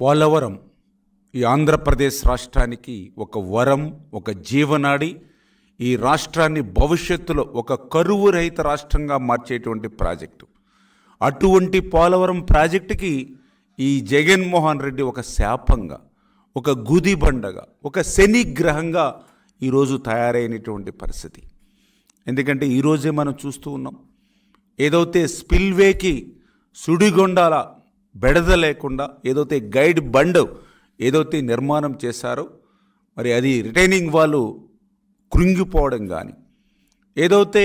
పోలవరం ఈ ఆంధ్రప్రదేశ్ రాష్ట్రానికి ఒక వరం ఒక జీవనాడి ఈ రాష్ట్రాన్ని భవిష్యత్తులో ఒక కరువు రహిత రాష్ట్రంగా మార్చేటువంటి ప్రాజెక్టు అటువంటి పోలవరం ప్రాజెక్టుకి ఈ జగన్మోహన్ రెడ్డి ఒక శాపంగా ఒక గుదిబండగా ఒక శనిగ్రహంగా ఈరోజు తయారైనటువంటి పరిస్థితి ఎందుకంటే ఈరోజే మనం చూస్తూ ఉన్నాం ఏదైతే స్పిల్వేకి సుడిగొండాల బెడద లేకుండా ఏదైతే గైడ్ బండ్ ఏదైతే నిర్మాణం చేశారో మరి అది రిటైనింగ్ వాళ్ళు కృంగిపోవడం కానీ ఏదైతే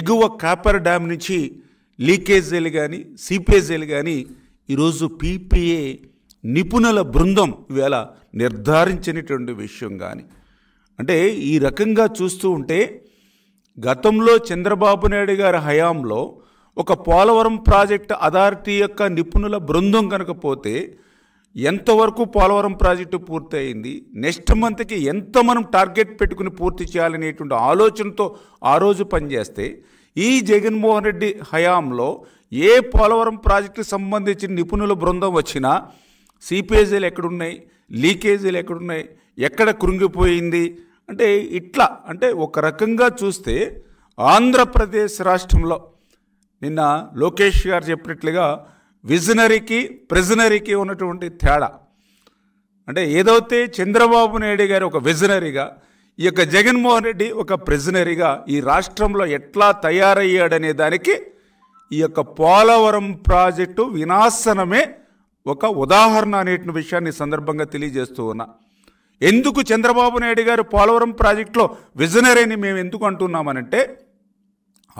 ఎగువ కాపర్ డ్యామ్ నుంచి లీకేజీలు కానీ సీపేజీలు కానీ ఈరోజు పీపీఏ నిపుణుల బృందం ఇవాళ నిర్ధారించినటువంటి విషయం కానీ అంటే ఈ రకంగా చూస్తూ ఉంటే గతంలో చంద్రబాబు నాయుడు గారి హయాంలో ఒక పోలవరం ప్రాజెక్ట్ అథారిటీ యొక్క నిపుణుల బృందం కనుకపోతే ఎంతవరకు పోలవరం ప్రాజెక్టు పూర్తయింది నెక్స్ట్ మంత్కి ఎంత మనం టార్గెట్ పెట్టుకుని పూర్తి చేయాలనేటువంటి ఆలోచనతో ఆ రోజు పనిచేస్తే ఈ జగన్మోహన్ రెడ్డి హయాంలో ఏ పోలవరం ప్రాజెక్టుకి సంబంధించిన నిపుణుల బృందం వచ్చినా సీపేజీలు ఎక్కడున్నాయి లీకేజీలు ఎక్కడున్నాయి ఎక్కడ కృంగిపోయింది అంటే ఇట్లా అంటే ఒక రకంగా చూస్తే ఆంధ్రప్రదేశ్ రాష్ట్రంలో నిన్న లోకేష్ గారు చెప్పినట్లుగా విజనరీకి ప్రిజనరీకి ఉన్నటువంటి తేడా అంటే ఏదైతే చంద్రబాబు నాయుడు గారు ఒక విజనరీగా ఈ యొక్క జగన్మోహన్ రెడ్డి ఒక ప్రిజనరీగా ఈ రాష్ట్రంలో ఎట్లా తయారయ్యాడనే దానికి ఈ యొక్క పోలవరం ప్రాజెక్టు వినాశనమే ఒక ఉదాహరణ అనే విషయాన్ని సందర్భంగా తెలియజేస్తూ ఉన్నా ఎందుకు చంద్రబాబు నాయుడు గారు పోలవరం ప్రాజెక్టులో విజనరీని మేము ఎందుకు అంటున్నామనంటే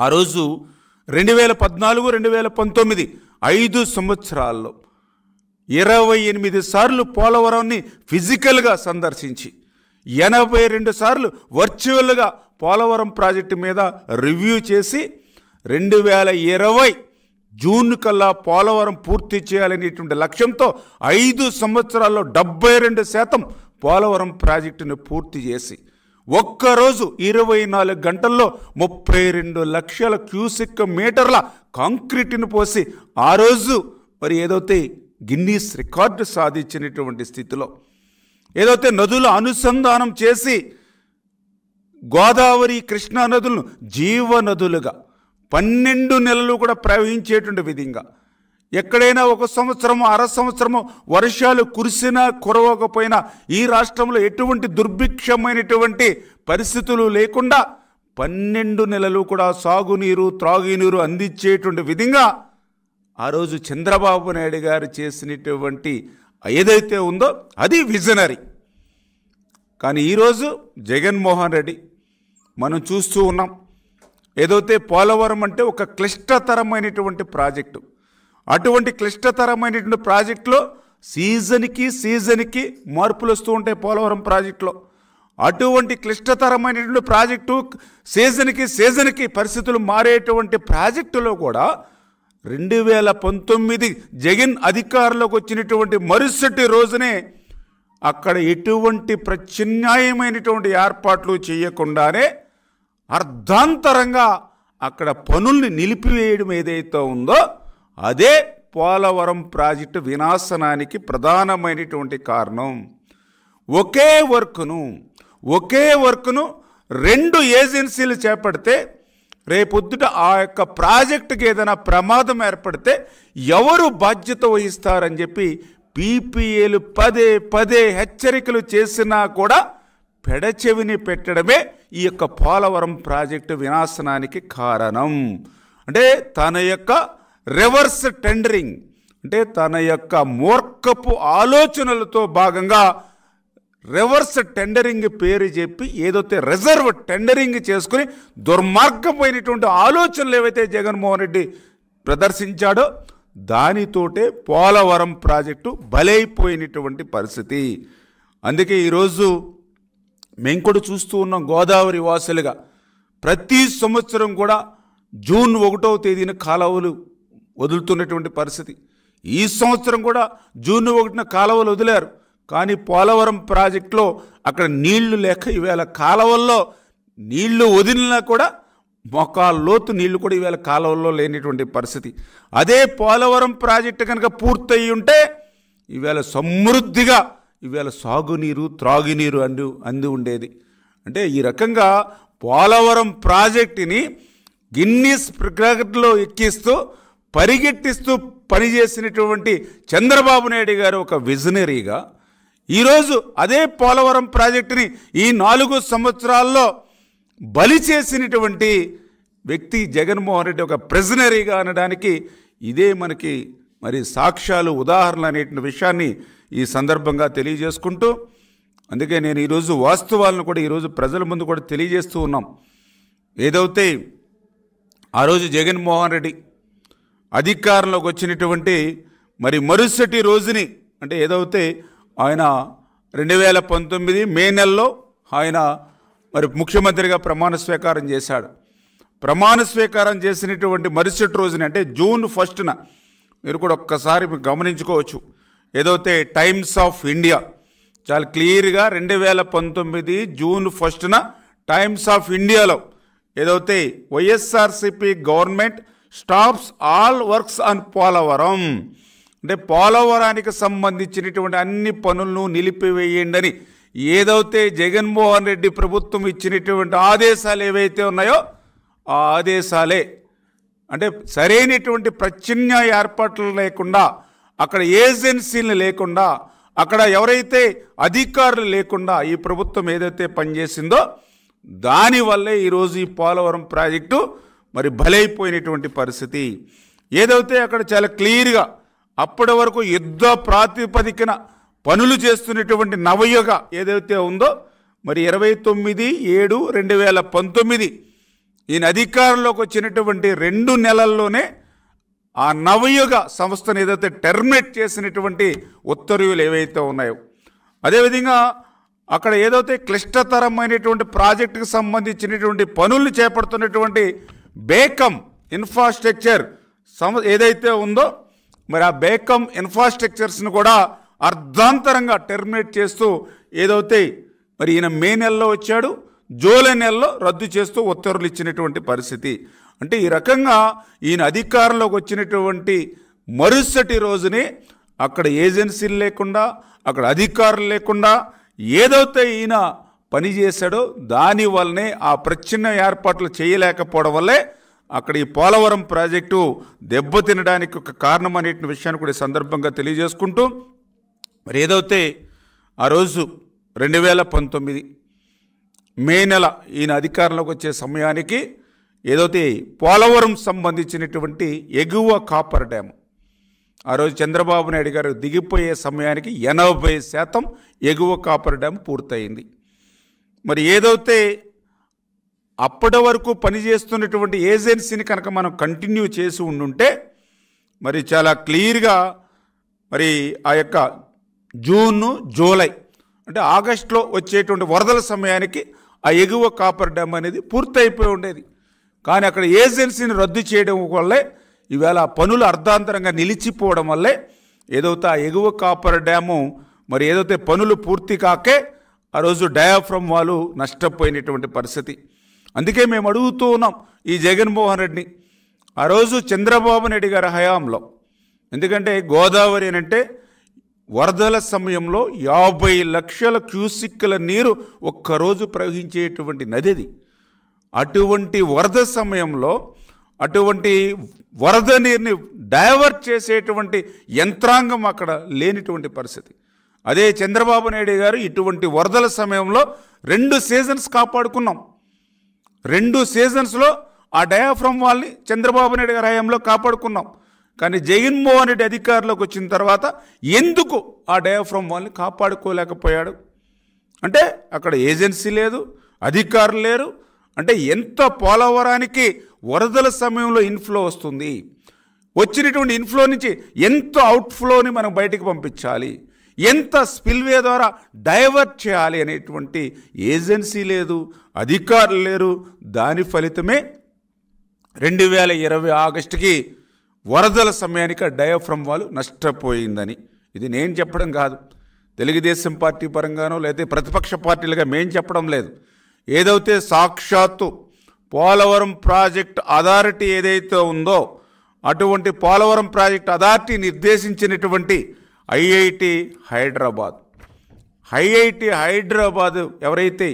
ఆ రోజు రెండు వేల పద్నాలుగు రెండు వేల పంతొమ్మిది ఐదు సంవత్సరాల్లో ఇరవై ఎనిమిది సార్లు పోలవరాన్ని ఫిజికల్గా సందర్శించి ఎనభై రెండు సార్లు వర్చువల్గా పోలవరం ప్రాజెక్టు మీద రివ్యూ చేసి రెండు వేల ఇరవై జూన్ కల్లా పోలవరం పూర్తి చేయాలనేటువంటి లక్ష్యంతో ఐదు సంవత్సరాల్లో డెబ్బై రెండు శాతం పోలవరం ప్రాజెక్టును పూర్తి చేసి ఒక్కరోజు ఇరవై నాలుగు గంటల్లో ముప్పై రెండు లక్షల క్యూసిక్ మీటర్ల కాంక్రీట్ను పోసి ఆ రోజు మరి ఏదైతే గిన్నీస్ రికార్డు సాధించినటువంటి స్థితిలో ఏదైతే నదుల అనుసంధానం చేసి గోదావరి కృష్ణా నదులను జీవనదులుగా పన్నెండు నెలలు కూడా ప్రవహించేటువంటి విధంగా ఎక్కడైనా ఒక సంవత్సరము అర సంవత్సరము వర్షాలు కురిసినా కురవకపోయినా ఈ రాష్ట్రంలో ఎటువంటి దుర్భిక్షమైనటువంటి పరిస్థితులు లేకుండా పన్నెండు నెలలు కూడా సాగునీరు త్రాగునీరు అందించేటువంటి విధంగా ఆ రోజు చంద్రబాబు నాయుడు గారు చేసినటువంటి ఏదైతే ఉందో అది విజనరీ కానీ ఈరోజు జగన్మోహన్ రెడ్డి మనం చూస్తూ ఉన్నాం ఏదైతే పోలవరం అంటే ఒక క్లిష్టతరమైనటువంటి ప్రాజెక్టు అటువంటి క్లిష్టతరమైనటువంటి ప్రాజెక్టులో సీజన్కి సీజన్కి మార్పులు వస్తూ ఉంటాయి పోలవరం ప్రాజెక్టులో అటువంటి క్లిష్టతరమైనటువంటి ప్రాజెక్టు సీజన్కి సీజన్కి పరిస్థితులు మారేటువంటి ప్రాజెక్టులో కూడా రెండు వేల పంతొమ్మిది జగన్ అధికారంలోకి వచ్చినటువంటి మరుసటి రోజునే అక్కడ ఎటువంటి ప్రత్యన్యాయమైనటువంటి ఏర్పాట్లు చేయకుండానే అర్ధాంతరంగా అక్కడ పనుల్ని నిలిపివేయడం ఏదైతే ఉందో అదే పోలవరం ప్రాజెక్టు వినాశనానికి ప్రధానమైనటువంటి కారణం ఒకే వర్క్ను ఒకే వర్క్ను రెండు ఏజెన్సీలు చేపడితే రేపొద్దుట ఆ యొక్క ప్రాజెక్టుకి ఏదైనా ప్రమాదం ఏర్పడితే ఎవరు బాధ్యత వహిస్తారని చెప్పి పీపీఏలు పదే పదే హెచ్చరికలు చేసినా కూడా పెడచెవిని పెట్టడమే ఈ యొక్క పోలవరం ప్రాజెక్టు వినాశనానికి కారణం అంటే తన యొక్క రివర్స్ టెండరింగ్ అంటే తన యొక్క మూర్ఖపు ఆలోచనలతో భాగంగా రివర్స్ టెండరింగ్ పేరు చెప్పి ఏదైతే రిజర్వ్ టెండరింగ్ చేసుకుని దుర్మార్గమైనటువంటి ఆలోచనలు ఏవైతే జగన్మోహన్ రెడ్డి ప్రదర్శించాడో దానితోటే పోలవరం ప్రాజెక్టు బలైపోయినటువంటి పరిస్థితి అందుకే ఈరోజు మేము కూడా చూస్తూ ఉన్నాం గోదావరి వాసులుగా ప్రతి సంవత్సరం కూడా జూన్ ఒకటవ తేదీన కాలువలు వదులుతున్నటువంటి పరిస్థితి ఈ సంవత్సరం కూడా జూన్ ఒకటిన కాలువలు వదిలారు కానీ పోలవరం ప్రాజెక్టులో అక్కడ నీళ్లు లేక ఈవేళ కాలువల్లో నీళ్లు వదిలినా కూడా మొక్కల లోతు నీళ్లు కూడా ఈవేళ కాలువల్లో లేనిటువంటి పరిస్థితి అదే పోలవరం ప్రాజెక్టు కనుక పూర్తయి ఉంటే ఈవేళ సమృద్ధిగా ఈవేళ సాగునీరు త్రాగునీరు అందు అంది ఉండేది అంటే ఈ రకంగా పోలవరం ప్రాజెక్టుని గిన్నీస్ ప్రక్రియలో ఎక్కిస్తూ పరిగెట్టిస్తూ పనిచేసినటువంటి చంద్రబాబు నాయుడు గారు ఒక విజనరీగా ఈరోజు అదే పోలవరం ప్రాజెక్టుని ఈ నాలుగు సంవత్సరాల్లో బలి చేసినటువంటి వ్యక్తి జగన్మోహన్ రెడ్డి ఒక ప్రెజనరీగా అనడానికి ఇదే మనకి మరి సాక్ష్యాలు ఉదాహరణ అనే విషయాన్ని ఈ సందర్భంగా తెలియజేసుకుంటూ అందుకే నేను ఈరోజు వాస్తవాలను కూడా ఈరోజు ప్రజల ముందు కూడా తెలియజేస్తూ ఉన్నాం ఏదైతే ఆ రోజు జగన్మోహన్ రెడ్డి అధికారంలోకి వచ్చినటువంటి మరి మరుసటి రోజుని అంటే ఏదైతే ఆయన రెండు వేల పంతొమ్మిది మే నెలలో ఆయన మరి ముఖ్యమంత్రిగా ప్రమాణ స్వీకారం చేశాడు ప్రమాణ స్వీకారం చేసినటువంటి మరుసటి రోజున అంటే జూన్ ఫస్ట్న మీరు కూడా ఒక్కసారి గమనించుకోవచ్చు ఏదైతే టైమ్స్ ఆఫ్ ఇండియా చాలా క్లియర్గా రెండు వేల పంతొమ్మిది జూన్ ఫస్ట్న టైమ్స్ ఆఫ్ ఇండియాలో ఏదైతే YSRCP government stops all works on Polavaram అంటే పోలవరానికి సంబంధించినటువంటి అన్ని పనులను నిలిపివేయండి అని ఏదైతే జగన్మోహన్ రెడ్డి ప్రభుత్వం ఇచ్చినటువంటి ఆదేశాలు ఏవైతే ఉన్నాయో ఆ ఆదేశాలే అంటే సరైనటువంటి ప్రత్యున్యాయ ఏర్పాట్లు లేకుండా అక్కడ ఏజెన్సీలు లేకుండా అక్కడ ఎవరైతే అధికారులు లేకుండా ఈ ప్రభుత్వం ఏదైతే పనిచేసిందో దానివల్లే ఈరోజు ఈ పోలవరం ప్రాజెక్టు మరి బలైపోయినటువంటి పరిస్థితి ఏదైతే అక్కడ చాలా క్లియర్గా అప్పటి వరకు యుద్ధ ప్రాతిపదికన పనులు చేస్తున్నటువంటి నవయుగ ఏదైతే ఉందో మరి ఇరవై తొమ్మిది ఏడు రెండు వేల పంతొమ్మిది ఈయన అధికారంలోకి వచ్చినటువంటి రెండు నెలల్లోనే ఆ నవయుగ సంస్థను ఏదైతే టెర్మినేట్ చేసినటువంటి ఉత్తర్వులు ఏవైతే ఉన్నాయో అదేవిధంగా అక్కడ ఏదైతే క్లిష్టతరమైనటువంటి ప్రాజెక్టుకు సంబంధించినటువంటి పనులు చేపడుతున్నటువంటి బేకమ్ ఇన్ఫ్రాస్ట్రక్చర్ సమ ఏదైతే ఉందో మరి ఆ బేకమ్ ఇన్ఫ్రాస్ట్రక్చర్స్ను కూడా అర్ధాంతరంగా టెర్మినేట్ చేస్తూ ఏదైతే మరి ఈయన మే నెలలో వచ్చాడు జూలై నెలలో రద్దు చేస్తూ ఉత్తర్వులు ఇచ్చినటువంటి పరిస్థితి అంటే ఈ రకంగా ఈయన అధికారంలోకి వచ్చినటువంటి మరుసటి రోజునే అక్కడ ఏజెన్సీలు లేకుండా అక్కడ అధికారులు లేకుండా ఏదైతే ఈయన పనిచేశాడో దానివల్లనే ఆ ప్రచ్ఛిన్న ఏర్పాట్లు చేయలేకపోవడం వల్లే అక్కడ ఈ పోలవరం ప్రాజెక్టు దెబ్బతినడానికి ఒక కారణం అనే విషయాన్ని కూడా సందర్భంగా తెలియజేసుకుంటూ మరి ఏదైతే ఆ రోజు రెండు వేల పంతొమ్మిది మే నెల ఈయన అధికారంలోకి వచ్చే సమయానికి ఏదైతే పోలవరం సంబంధించినటువంటి ఎగువ కాపర్ డ్యామ్ ఆ రోజు చంద్రబాబు నాయుడు గారు దిగిపోయే సమయానికి ఎనభై శాతం ఎగువ కాపర్ డ్యామ్ పూర్తయింది మరి ఏదైతే అప్పటి వరకు పనిచేస్తున్నటువంటి ఏజెన్సీని కనుక మనం కంటిన్యూ చేసి ఉండుంటే మరి చాలా క్లియర్గా మరి ఆ యొక్క జూన్ జూలై అంటే ఆగస్టులో వచ్చేటువంటి వరదల సమయానికి ఆ ఎగువ కాపర్ డ్యామ్ అనేది పూర్తయిపోయి ఉండేది కానీ అక్కడ ఏజెన్సీని రద్దు చేయడం వల్లే ఈవేళ పనులు అర్ధాంతరంగా నిలిచిపోవడం వల్లే ఏదైతే ఆ ఎగువ కాపర్ డ్యాము మరి ఏదైతే పనులు పూర్తి కాకే ఆ రోజు డయాఫ్రమ్ వాళ్ళు నష్టపోయినటువంటి పరిస్థితి అందుకే మేము అడుగుతూ ఉన్నాం ఈ జగన్మోహన్ రెడ్డిని ఆ రోజు చంద్రబాబు నాయుడు గారి హయాంలో ఎందుకంటే గోదావరి అంటే వరదల సమయంలో యాభై లక్షల క్యూసిక్కుల నీరు ఒక్కరోజు ప్రవహించేటువంటి అది అటువంటి వరద సమయంలో అటువంటి వరద నీరుని డైవర్ట్ చేసేటువంటి యంత్రాంగం అక్కడ లేనిటువంటి పరిస్థితి అదే చంద్రబాబు నాయుడు గారు ఇటువంటి వరదల సమయంలో రెండు సీజన్స్ కాపాడుకున్నాం రెండు సీజన్స్లో ఆ డయాఫ్రమ్ వాళ్ళని చంద్రబాబు నాయుడు గారి హయాంలో కాపాడుకున్నాం కానీ జగన్మోహన్ రెడ్డి అధికారంలోకి వచ్చిన తర్వాత ఎందుకు ఆ డయాఫ్రమ్ వాళ్ళని కాపాడుకోలేకపోయాడు అంటే అక్కడ ఏజెన్సీ లేదు అధికారులు లేరు అంటే ఎంత పోలవరానికి వరదల సమయంలో ఇన్ఫ్లో వస్తుంది వచ్చినటువంటి ఇన్ఫ్లో నుంచి ఎంత అవుట్ఫ్లోని మనం బయటికి పంపించాలి ఎంత స్పిల్వే ద్వారా డైవర్ట్ చేయాలి అనేటువంటి ఏజెన్సీ లేదు అధికారులు లేరు దాని ఫలితమే రెండు వేల ఇరవై ఆగస్టుకి వరదల సమయానికి డయాఫ్రమ్ వాళ్ళు నష్టపోయిందని ఇది నేను చెప్పడం కాదు తెలుగుదేశం పార్టీ పరంగానో లేదా ప్రతిపక్ష పార్టీలుగా మేం చెప్పడం లేదు ఏదైతే సాక్షాత్తు పోలవరం ప్రాజెక్ట్ అథారిటీ ఏదైతే ఉందో అటువంటి పోలవరం ప్రాజెక్ట్ అథారిటీ నిర్దేశించినటువంటి ఐఐటి హైదరాబాద్ ఐఐటి హైదరాబాద్ ఎవరైతే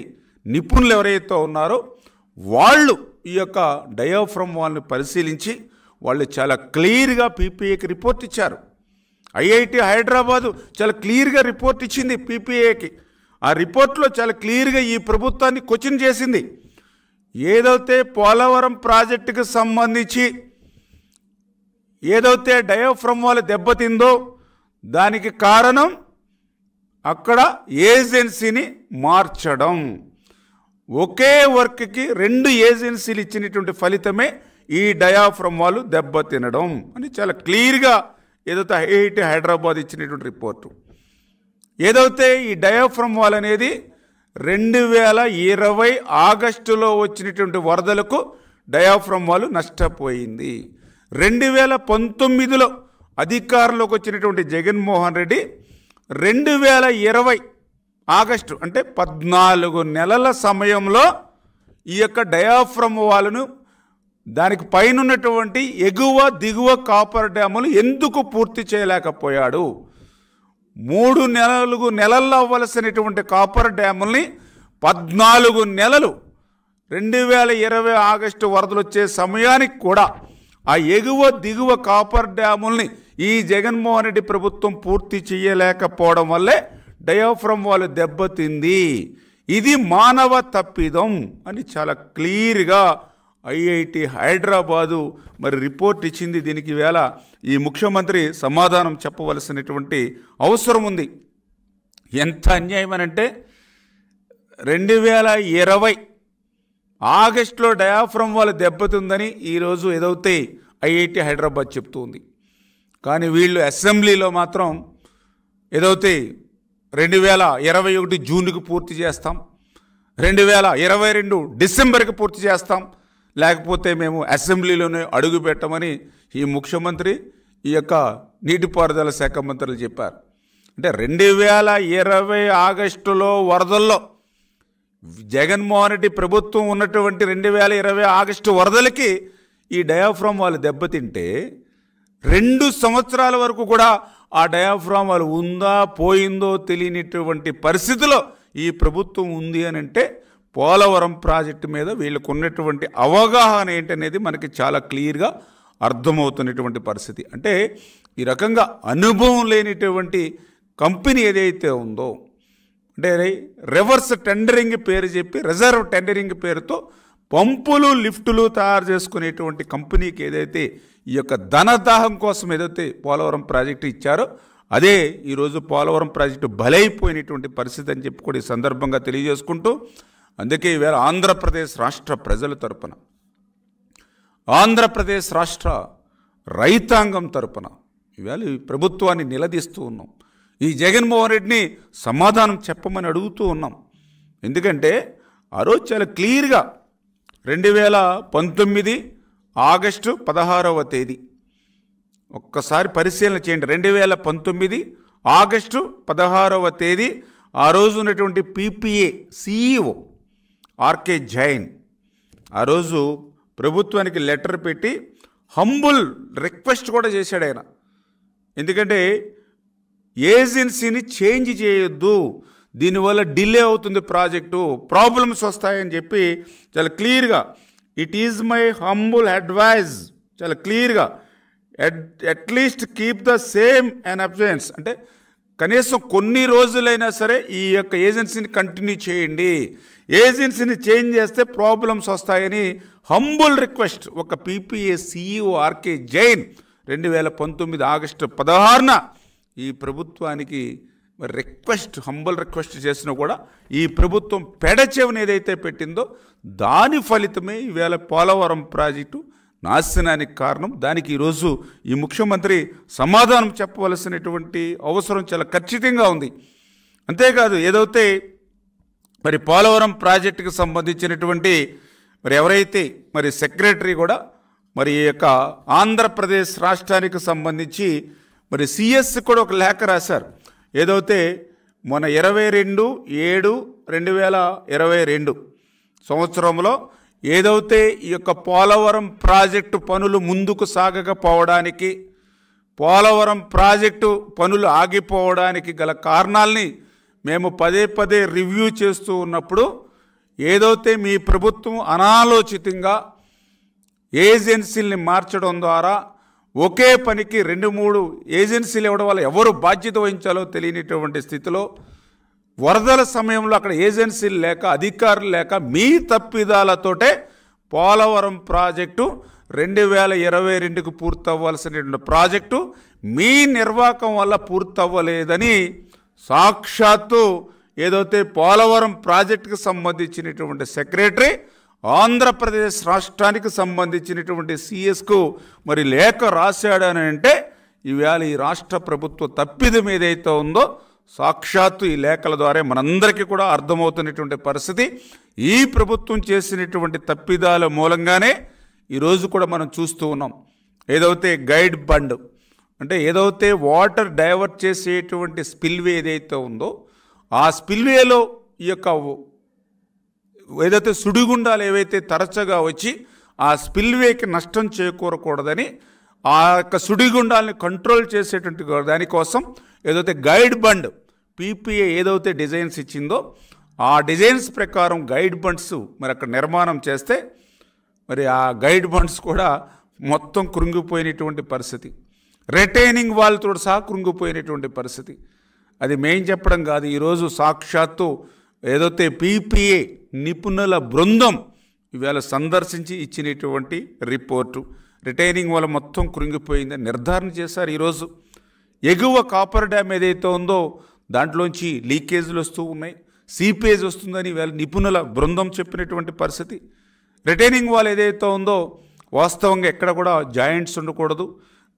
నిపుణులు ఎవరైతే ఉన్నారో వాళ్ళు ఈ యొక్క డయోఫ్రమ్ వాళ్ళని పరిశీలించి వాళ్ళు చాలా క్లియర్గా పీపీఏకి రిపోర్ట్ ఇచ్చారు ఐఐటి హైదరాబాదు చాలా క్లియర్గా రిపోర్ట్ ఇచ్చింది పీపీఏకి ఆ రిపోర్ట్లో చాలా క్లియర్గా ఈ ప్రభుత్వాన్ని క్వశ్చన్ చేసింది ఏదైతే పోలవరం ప్రాజెక్టుకు సంబంధించి ఏదైతే డయోఫ్రమ్ వాళ్ళు దెబ్బతిందో దానికి కారణం అక్కడ ఏజెన్సీని మార్చడం ఒకే వర్క్కి రెండు ఏజెన్సీలు ఇచ్చినటువంటి ఫలితమే ఈ డయాఫ్రమ్ వాళ్ళు దెబ్బతినడం అని చాలా క్లియర్గా ఏదైతే ఐఐటి హైదరాబాద్ ఇచ్చినటువంటి రిపోర్టు ఏదైతే ఈ డయాఫ్రమ్ వాల్ అనేది రెండు వేల ఇరవై ఆగస్టులో వచ్చినటువంటి వరదలకు డయాఫ్రమ్ వాళ్ళు నష్టపోయింది రెండు వేల పంతొమ్మిదిలో అధికారంలోకి వచ్చినటువంటి జగన్మోహన్ రెడ్డి రెండు వేల ఇరవై ఆగస్టు అంటే పద్నాలుగు నెలల సమయంలో ఈ యొక్క డయాఫ్రమ్ వాళ్ళను దానికి పైన ఉన్నటువంటి ఎగువ దిగువ కాపర్ డ్యాములు ఎందుకు పూర్తి చేయలేకపోయాడు మూడు నెలలు నెలల్లో అవ్వలసినటువంటి కాపర్ డ్యాముల్ని పద్నాలుగు నెలలు రెండు వేల ఇరవై ఆగస్టు వరదలు వచ్చే సమయానికి కూడా ఆ ఎగువ దిగువ కాపర్ డ్యాముల్ని ఈ జగన్మోహన్ రెడ్డి ప్రభుత్వం పూర్తి చేయలేకపోవడం వల్లే డయోఫ్రమ్ వాళ్ళు దెబ్బతింది ఇది మానవ తప్పిదం అని చాలా క్లియర్గా ఐఐటి హైదరాబాదు మరి రిపోర్ట్ ఇచ్చింది దీనికి వేళ ఈ ముఖ్యమంత్రి సమాధానం చెప్పవలసినటువంటి అవసరం ఉంది ఎంత అన్యాయం అంటే రెండు వేల ఇరవై ఆగస్టులో డయాఫ్రమ్ వాళ్ళు దెబ్బతుందని ఈరోజు ఏదైతే ఐఐటి హైదరాబాద్ చెప్తుంది కానీ వీళ్ళు అసెంబ్లీలో మాత్రం ఏదైతే రెండు వేల ఇరవై ఒకటి జూన్కి పూర్తి చేస్తాం రెండు వేల ఇరవై రెండు డిసెంబర్కి పూర్తి చేస్తాం లేకపోతే మేము అసెంబ్లీలోనే అడుగు పెట్టమని ఈ ముఖ్యమంత్రి ఈ యొక్క నీటిపారుదల శాఖ మంత్రులు చెప్పారు అంటే రెండు వేల ఇరవై ఆగస్టులో వరదల్లో జగన్మోహన్ రెడ్డి ప్రభుత్వం ఉన్నటువంటి రెండు వేల ఇరవై ఆగస్టు వరదలకి ఈ డయాఫ్రామ్ వాళ్ళు దెబ్బతింటే రెండు సంవత్సరాల వరకు కూడా ఆ డయాఫ్రామ్ వాళ్ళు ఉందా పోయిందో తెలియనిటువంటి పరిస్థితిలో ఈ ప్రభుత్వం ఉంది అని అంటే పోలవరం ప్రాజెక్టు మీద వీళ్ళకు ఉన్నటువంటి అవగాహన ఏంటనేది మనకి చాలా క్లియర్గా అర్థమవుతున్నటువంటి పరిస్థితి అంటే ఈ రకంగా అనుభవం లేనిటువంటి కంపెనీ ఏదైతే ఉందో అంటే రివర్స్ టెండరింగ్ పేరు చెప్పి రిజర్వ్ టెండరింగ్ పేరుతో పంపులు లిఫ్టులు తయారు చేసుకునేటువంటి కంపెనీకి ఏదైతే ఈ యొక్క ధనదాహం కోసం ఏదైతే పోలవరం ప్రాజెక్టు ఇచ్చారో అదే ఈరోజు పోలవరం ప్రాజెక్టు బలైపోయినటువంటి పరిస్థితి అని చెప్పి కూడా ఈ సందర్భంగా తెలియజేసుకుంటూ అందుకే ఈవేళ ఆంధ్రప్రదేశ్ రాష్ట్ర ప్రజల తరపున ఆంధ్రప్రదేశ్ రాష్ట్ర రైతాంగం తరపున ఈవేళ ప్రభుత్వాన్ని నిలదీస్తూ ఉన్నాం ఈ జగన్మోహన్ రెడ్డిని సమాధానం చెప్పమని అడుగుతూ ఉన్నాం ఎందుకంటే ఆ రోజు చాలా క్లియర్గా రెండు వేల పంతొమ్మిది ఆగస్టు పదహారవ తేదీ ఒక్కసారి పరిశీలన చేయండి రెండు వేల పంతొమ్మిది ఆగస్టు పదహారవ తేదీ ఆ రోజు ఉన్నటువంటి పీపీఏ సిఈఓ ఆర్కే జైన్ ఆ రోజు ప్రభుత్వానికి లెటర్ పెట్టి హంబుల్ రిక్వెస్ట్ కూడా చేశాడు ఆయన ఎందుకంటే ఏజెన్సీని చేంజ్ చేయొద్దు దీనివల్ల డిలే అవుతుంది ప్రాజెక్టు ప్రాబ్లమ్స్ వస్తాయని చెప్పి చాలా క్లియర్గా it is my humble advice చాలా క్లియర్గా at least keep the same and absence అంటే కనీసం కొన్ని రోజులైనా సరే ఈ యొక్క ఏజెన్సీని కంటిన్యూ చేయండి ఏజెన్సీని చేంజ్ చేస్తే ప్రాబ్లమ్స్ వస్తాయని హంబుల్ రిక్వెస్ట్ ఒక పీపీఏ సిఇఓ ఆర్కే జైన్ రెండు వేల పంతొమ్మిది ఆగస్టు పదహారున ఈ ప్రభుత్వానికి రిక్వెస్ట్ హంబల్ రిక్వెస్ట్ చేసినా కూడా ఈ ప్రభుత్వం పెడచెవిని ఏదైతే పెట్టిందో దాని ఫలితమే ఈవేళ పోలవరం ప్రాజెక్టు నాశనానికి కారణం దానికి ఈరోజు ఈ ముఖ్యమంత్రి సమాధానం చెప్పవలసినటువంటి అవసరం చాలా ఖచ్చితంగా ఉంది అంతేకాదు ఏదైతే మరి పోలవరం ప్రాజెక్టుకు సంబంధించినటువంటి మరి ఎవరైతే మరి సెక్రటరీ కూడా మరి ఈ యొక్క ఆంధ్రప్రదేశ్ రాష్ట్రానికి సంబంధించి మరి సిఎస్ కూడా ఒక లేఖ రాశారు ఏదైతే మొన్న ఇరవై రెండు ఏడు రెండు వేల ఇరవై రెండు సంవత్సరంలో ఏదైతే ఈ యొక్క పోలవరం ప్రాజెక్టు పనులు ముందుకు సాగకపోవడానికి పోలవరం ప్రాజెక్టు పనులు ఆగిపోవడానికి గల కారణాలని మేము పదే పదే రివ్యూ చేస్తూ ఉన్నప్పుడు ఏదైతే మీ ప్రభుత్వం అనాలోచితంగా ఏజెన్సీల్ని మార్చడం ద్వారా ఒకే పనికి రెండు మూడు ఏజెన్సీలు ఇవ్వడం వల్ల ఎవరు బాధ్యత వహించాలో తెలియనిటువంటి స్థితిలో వరదల సమయంలో అక్కడ ఏజెన్సీలు లేక అధికారులు లేక మీ తప్పిదాలతోటే పోలవరం ప్రాజెక్టు రెండు వేల ఇరవై రెండుకు పూర్తవ్వాల్సినటువంటి ప్రాజెక్టు మీ నిర్వాహకం వల్ల పూర్తవ్వలేదని సాక్షాత్తు ఏదైతే పోలవరం ప్రాజెక్టుకు సంబంధించినటువంటి సెక్రటరీ ఆంధ్రప్రదేశ్ రాష్ట్రానికి సంబంధించినటువంటి సిఎస్కు మరి లేఖ రాశాడని అంటే ఈవేళ ఈ రాష్ట్ర ప్రభుత్వ తప్పిదం ఏదైతే ఉందో సాక్షాత్తు ఈ లేఖల ద్వారా మనందరికీ కూడా అర్థమవుతున్నటువంటి పరిస్థితి ఈ ప్రభుత్వం చేసినటువంటి తప్పిదాల మూలంగానే ఈరోజు కూడా మనం చూస్తూ ఉన్నాం ఏదైతే గైడ్ బండ్ అంటే ఏదైతే వాటర్ డైవర్ట్ చేసేటువంటి స్పిల్వే ఏదైతే ఉందో ఆ స్పిల్వేలో ఈ యొక్క ఏదైతే సుడిగుండాలు ఏవైతే తరచగా వచ్చి ఆ స్పిల్వేకి నష్టం చేకూరకూడదని ఆ యొక్క సుడిగుండాలని కంట్రోల్ చేసేటువంటి దానికోసం ఏదైతే గైడ్ బండ్ పీపీఏ ఏదైతే డిజైన్స్ ఇచ్చిందో ఆ డిజైన్స్ ప్రకారం గైడ్ బండ్స్ మరి అక్కడ నిర్మాణం చేస్తే మరి ఆ గైడ్ బండ్స్ కూడా మొత్తం కృంగిపోయినటువంటి పరిస్థితి రిటైనింగ్ వాళ్ళతో సహా కృంగిపోయినటువంటి పరిస్థితి అది మేం చెప్పడం కాదు ఈరోజు సాక్షాత్తు ఏదైతే పీపీఏ నిపుణుల బృందం ఇవాళ సందర్శించి ఇచ్చినటువంటి రిపోర్టు రిటైనింగ్ వల్ల మొత్తం కృంగిపోయింది నిర్ధారణ చేశారు ఈరోజు ఎగువ కాపర్ డ్యామ్ ఏదైతే ఉందో దాంట్లోంచి లీకేజీలు వస్తూ ఉన్నాయి సీపేజ్ వస్తుందని వీళ్ళ నిపుణుల బృందం చెప్పినటువంటి పరిస్థితి రిటైనింగ్ వాల్ ఏదైతే ఉందో వాస్తవంగా ఎక్కడ కూడా జాయింట్స్ ఉండకూడదు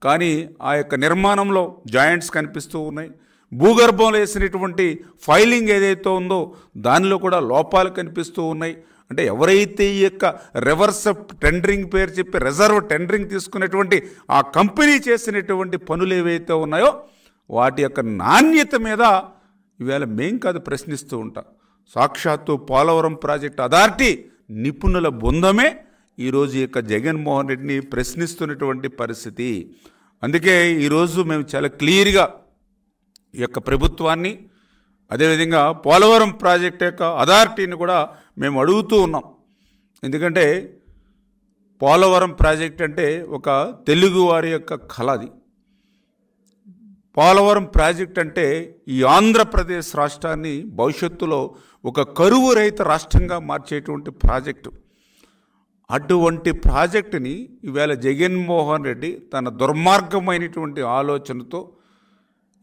కానీ ఆ యొక్క నిర్మాణంలో జాయింట్స్ కనిపిస్తూ ఉన్నాయి భూగర్భంలో వేసినటువంటి ఫైలింగ్ ఏదైతే ఉందో దానిలో కూడా లోపాలు కనిపిస్తూ ఉన్నాయి అంటే ఎవరైతే ఈ యొక్క రివర్స్ టెండరింగ్ పేరు చెప్పి రిజర్వ్ టెండరింగ్ తీసుకున్నటువంటి ఆ కంపెనీ చేసినటువంటి పనులు ఏవైతే ఉన్నాయో వాటి యొక్క నాణ్యత మీద ఇవాళ మేం కాదు ప్రశ్నిస్తూ ఉంటాం సాక్షాత్తు పోలవరం ప్రాజెక్ట్ అథారిటీ నిపుణుల బృందమే ఈరోజు యొక్క జగన్మోహన్ రెడ్డిని ప్రశ్నిస్తున్నటువంటి పరిస్థితి అందుకే ఈరోజు మేము చాలా క్లియర్గా యొక్క ప్రభుత్వాన్ని అదేవిధంగా పోలవరం ప్రాజెక్ట్ యొక్క అథారిటీని కూడా మేము అడుగుతూ ఉన్నాం ఎందుకంటే పోలవరం ప్రాజెక్ట్ అంటే ఒక తెలుగువారి యొక్క కళది పోలవరం ప్రాజెక్ట్ అంటే ఈ ఆంధ్రప్రదేశ్ రాష్ట్రాన్ని భవిష్యత్తులో ఒక కరువు రహిత రాష్ట్రంగా మార్చేటువంటి ప్రాజెక్టు అటువంటి ప్రాజెక్టుని ఈవేళ జగన్మోహన్ రెడ్డి తన దుర్మార్గమైనటువంటి ఆలోచనతో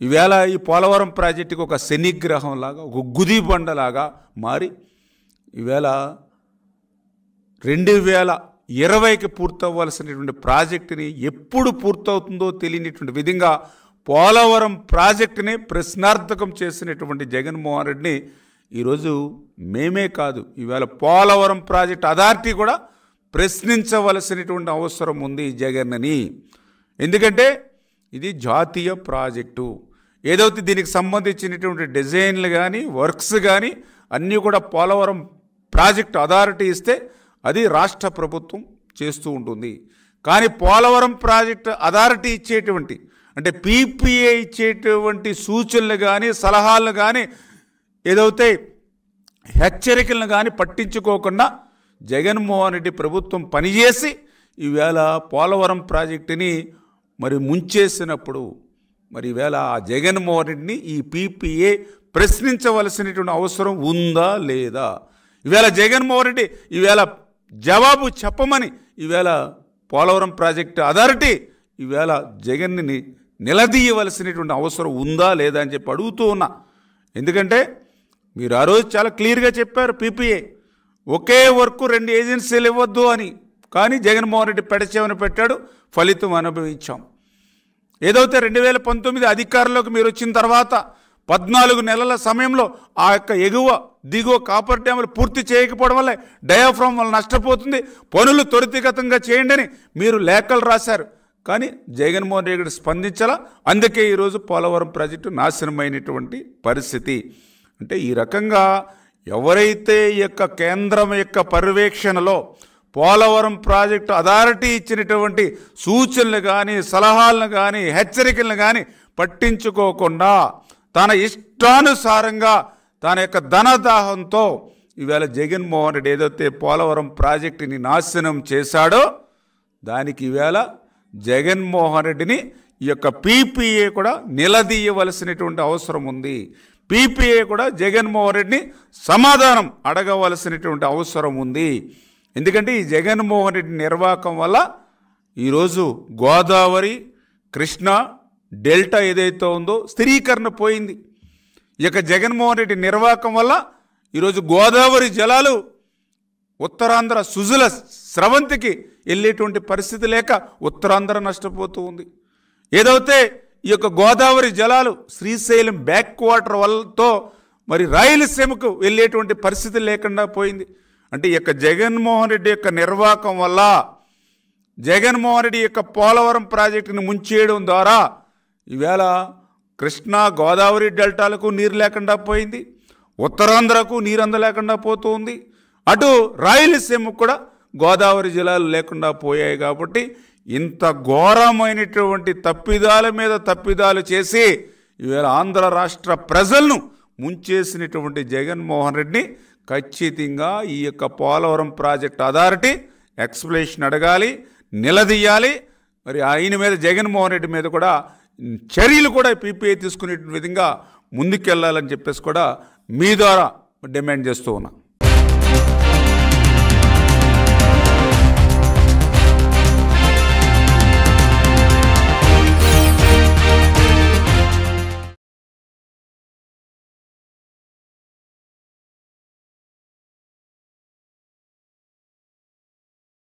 ఈవేళ ఈ పోలవరం ప్రాజెక్టుకి ఒక శనిగ్రహంలాగా ఒక గుది బండలాగా మారి ఈవేళ రెండు వేల ఇరవైకి పూర్తవ్వాల్సినటువంటి ప్రాజెక్టుని ఎప్పుడు పూర్తవుతుందో తెలియనిటువంటి విధంగా పోలవరం ప్రాజెక్టుని ప్రశ్నార్థకం చేసినటువంటి జగన్మోహన్ రెడ్డిని ఈరోజు మేమే కాదు ఈవేళ పోలవరం ప్రాజెక్ట్ అథారిటీ కూడా ప్రశ్నించవలసినటువంటి అవసరం ఉంది జగన్ అని ఎందుకంటే ఇది జాతీయ ప్రాజెక్టు ఏదైతే దీనికి సంబంధించినటువంటి డిజైన్లు కానీ వర్క్స్ కానీ అన్నీ కూడా పోలవరం ప్రాజెక్ట్ అథారిటీ ఇస్తే అది రాష్ట్ర ప్రభుత్వం చేస్తూ ఉంటుంది కానీ పోలవరం ప్రాజెక్ట్ అథారిటీ ఇచ్చేటువంటి అంటే పీపీఏ ఇచ్చేటువంటి సూచనలు కానీ సలహాలను కానీ ఏదైతే హెచ్చరికలను కానీ పట్టించుకోకుండా జగన్మోహన్ రెడ్డి ప్రభుత్వం పనిచేసి ఈవేళ పోలవరం ప్రాజెక్టుని మరి ముంచేసినప్పుడు మరి ఈవేళ ఆ జగన్మోహన్ రెడ్డిని ఈ పీపీఏ ప్రశ్నించవలసినటువంటి అవసరం ఉందా లేదా ఈవేళ జగన్మోహన్ రెడ్డి ఈవేళ జవాబు చెప్పమని ఈవేళ పోలవరం ప్రాజెక్టు అథారిటీ ఈవేళ జగన్ని నిలదీయవలసినటువంటి అవసరం ఉందా లేదా అని చెప్పి అడుగుతూ ఉన్నా ఎందుకంటే మీరు ఆ రోజు చాలా క్లియర్గా చెప్పారు పీపీఏ ఒకే వర్క్ రెండు ఏజెన్సీలు ఇవ్వద్దు అని కానీ జగన్మోహన్ రెడ్డి పెడచేవని పెట్టాడు ఫలితం అనుభవించాం ఏదైతే రెండు వేల పంతొమ్మిది అధికారంలోకి మీరు వచ్చిన తర్వాత పద్నాలుగు నెలల సమయంలో ఆ యొక్క ఎగువ దిగువ కాపర్ డ్యాములు పూర్తి చేయకపోవడం వల్ల డయాఫ్రామ్ వల్ల నష్టపోతుంది పనులు త్వరితగతంగా చేయండి అని మీరు లేఖలు రాశారు కానీ జగన్మోహన్ రెడ్డి స్పందించాలా అందుకే ఈరోజు పోలవరం ప్రాజెక్టు నాశనమైనటువంటి పరిస్థితి అంటే ఈ రకంగా ఎవరైతే ఈ యొక్క కేంద్రం యొక్క పర్యవేక్షణలో పోలవరం ప్రాజెక్టు అథారిటీ ఇచ్చినటువంటి సూచనలు కానీ సలహాలను కానీ హెచ్చరికలను కానీ పట్టించుకోకుండా తన ఇష్టానుసారంగా తన యొక్క ధనదాహంతో ఈవేళ జగన్మోహన్ రెడ్డి ఏదైతే పోలవరం ప్రాజెక్టుని నాశనం చేశాడో దానికి ఈవేళ జగన్మోహన్ రెడ్డిని ఈ యొక్క పీపీఏ కూడా నిలదీయవలసినటువంటి అవసరం ఉంది పీపీఏ కూడా జగన్మోహన్ రెడ్డిని సమాధానం అడగవలసినటువంటి అవసరం ఉంది ఎందుకంటే ఈ జగన్మోహన్ రెడ్డి నిర్వాహకం వల్ల ఈరోజు గోదావరి కృష్ణ డెల్టా ఏదైతే ఉందో స్థిరీకరణ పోయింది ఇక జగన్మోహన్ రెడ్డి నిర్వాహకం వల్ల ఈరోజు గోదావరి జలాలు ఉత్తరాంధ్ర సుజుల స్రవంతికి వెళ్ళేటువంటి పరిస్థితి లేక ఉత్తరాంధ్ర నష్టపోతూ ఉంది ఏదైతే ఈ యొక్క గోదావరి జలాలు శ్రీశైలం బ్యాక్ వాటర్ వల్లతో మరి రాయలసీమకు వెళ్ళేటువంటి పరిస్థితి లేకుండా పోయింది అంటే ఈ యొక్క జగన్మోహన్ రెడ్డి యొక్క నిర్వాహకం వల్ల జగన్మోహన్ రెడ్డి యొక్క పోలవరం ప్రాజెక్టుని ముంచేయడం ద్వారా ఈవేళ కృష్ణా గోదావరి డెల్టాలకు నీరు లేకుండా పోయింది ఉత్తరాంధ్రకు నీరు అందలేకుండా పోతుంది అటు రాయలసీమకు కూడా గోదావరి జిల్లాలు లేకుండా పోయాయి కాబట్టి ఇంత ఘోరమైనటువంటి తప్పిదాల మీద తప్పిదాలు చేసి ఈవేళ ఆంధ్ర రాష్ట్ర ప్రజలను ముంచేసినటువంటి జగన్మోహన్ రెడ్డిని ఖచ్చితంగా ఈ యొక్క పోలవరం ప్రాజెక్ట్ అథారిటీ ఎక్స్ప్లెనేషన్ అడగాలి నిలదీయాలి మరి ఆయన మీద జగన్మోహన్ రెడ్డి మీద కూడా చర్యలు కూడా పీపీఐ తీసుకునే విధంగా ముందుకెళ్ళాలని చెప్పేసి కూడా మీ ద్వారా డిమాండ్ చేస్తూ ఉన్నా